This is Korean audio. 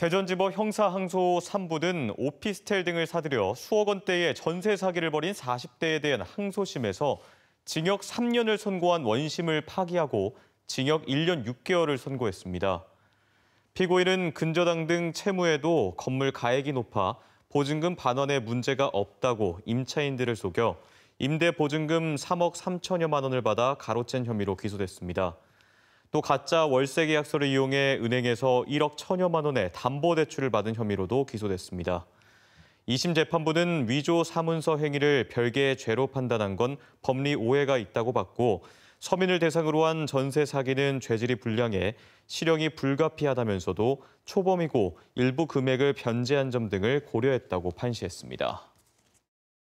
대전지법 형사항소 3부는 오피스텔 등을 사들여 수억 원대의 전세 사기를 벌인 40대에 대한 항소심에서 징역 3년을 선고한 원심을 파기하고 징역 1년 6개월을 선고했습니다. 피고인은 근저당 등 채무에도 건물 가액이 높아 보증금 반환에 문제가 없다고 임차인들을 속여 임대 보증금 3억 3천여만 원을 받아 가로챈 혐의로 기소됐습니다. 또 가짜 월세 계약서를 이용해 은행에서 1억 천여만 원의 담보 대출을 받은 혐의로도 기소됐습니다. 2심 재판부는 위조 사문서 행위를 별개의 죄로 판단한 건 법리 오해가 있다고 봤고 서민을 대상으로 한 전세 사기는 죄질이 불량해 실형이 불가피하다면서도 초범이고 일부 금액을 변제한 점 등을 고려했다고 판시했습니다.